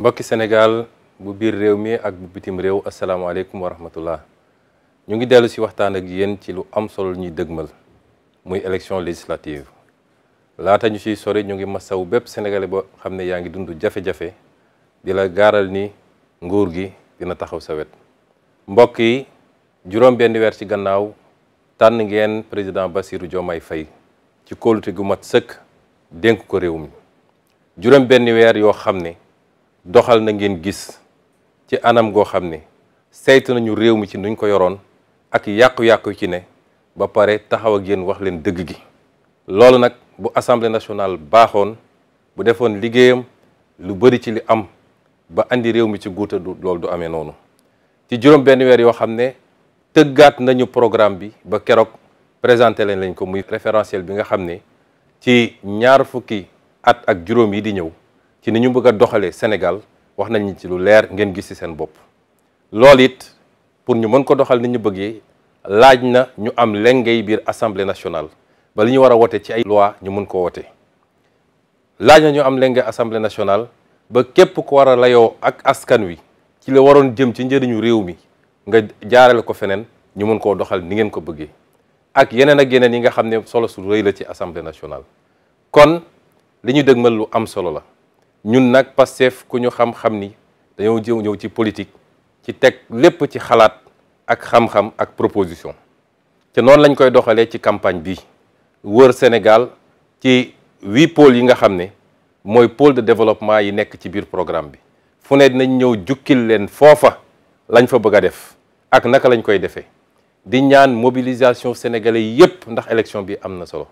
mbokki Senegal, bu bir réew mi ak bu bitim réew asalaamaaleykum wa rahmatullah ñu ngi dellu si waxtaan ak yéen ci lu am solo ñuy dëgmal muy élection législative laata ñu ciy sori ñu ngi masawu bépp sénégalais boo xam ne yaa ngi dund jafe-jafe ni nguur gi dina taxaw sa wet mbokk yi juróom benn weer ci gannaaw tànn ngeen président Bassirou Diomaye Faye ci kóolute gu mat sëkk dénk ko réew mi juróom benn weer yoo xam doxal na ngeen gis ci anam goo xam ne saytu nañu réew mi ci nuñ ko yoroon ak yàqu-yàqu ci ne ba pare taxaw a yéen wax leen dëgg gi loolu nag bu assemblée nationale baaxoon bu defoon liggéeyam lu bëri ci li am ba indi réew mi ci guuta du loolu du amee noonu ci juróom benn weer yoo xam ne tëggaat nañu programme bi ba keroog présenté leen lañ ko muy référentiel bi nga xam ne ci ñaar fukki at ak juróom yi di ñëw ci ni ñu bëgg a doxalee Sénégal wax nañ ci lu leer ngeen gis ci seen bopp loolu it pour ñu mën ko doxal ni ñu bëggee laaj na ñu am lengay biir assemblée nationale ba li ñu war a wote ci ay loi ñu mën ko wote laaj na ñu am lengay assemblée nationale ba képp ku war a layoo ak askan wi ci la waroon jëm ci njëriñu réew mi nga jaarale ko feneen ñu mën koo doxal ni ngeen ko bëggee ak yeneen ak yeneen yi nga xam ne solo su rëy la ci assemblée nationale kon li ñu mën lu am solo la ñun nag Pastef ku ñu xam-xam ni dañoo jëw ñëw ci politique ci teg lépp ci xalaat ak xam-xam ak proposition te noonu lañ koy doxalee ci campagne bi wër Sénégal ci huit pôles yi nga xam ne mooy pôle de développement yi nekk ci biir programme bi fu ne dinañ ñëw jukkil leen foofa lañ fa bëgg a def ak naka lañ koy defee di ñaan mobilisation sénégalais yépp ndax élection bi am solo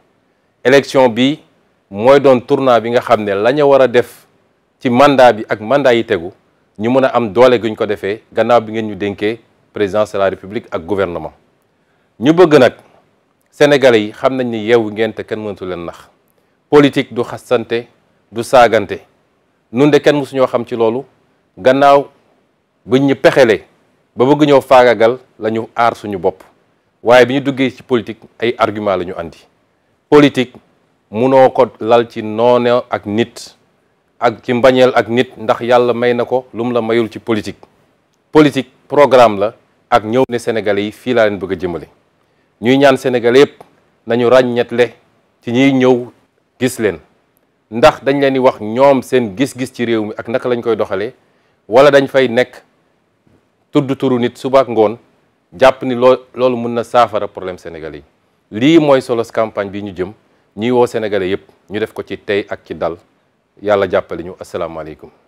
élection bi mooy doon tournant bi nga xam ne la ñu war def ci mandat bi ak mandat yi tegu ñu mën a am doole guñ ko defee gannaaw bi ngeen ñu dénkee présidence de la république ak gouvernement ñu bëgg nag sénégalais yi xam nañ ni yeewu ngeen te kenn mënatu leen nax politique du xasante du saagante nun de kenn mosuñoo xam ci loolu gannaaw buñ ñu pexelee ba bëgg ñoo faagagal lañu aar suñu bopp waaye bi ñu duggee ci politique ay argument la ñu andi politique munoo ko lal ci noone ak nit ak ci mbagnel ak nit ndax yalla may nako lum politik politik la mayul ci politique politique programme la ak ñew ne sénégalais yi fii laa leen bëgg jëmele ñuy ñaan sénégalais yépp nañu lé ci ñi ñew gis leen ndax dañ leen di wax ñom seen gis-gis ci réew mi ak naka lañ koy doxalé wala dañ fay nek tuddu turu nit suba ak ngoon japp ni loolu na problème sénégalais li moy solo solos campagne bi ñu jëm ñi wo sénégalais yépp ñu def ko ci tay ak ci dal yàlla jàppale ñu asalaamaaleykum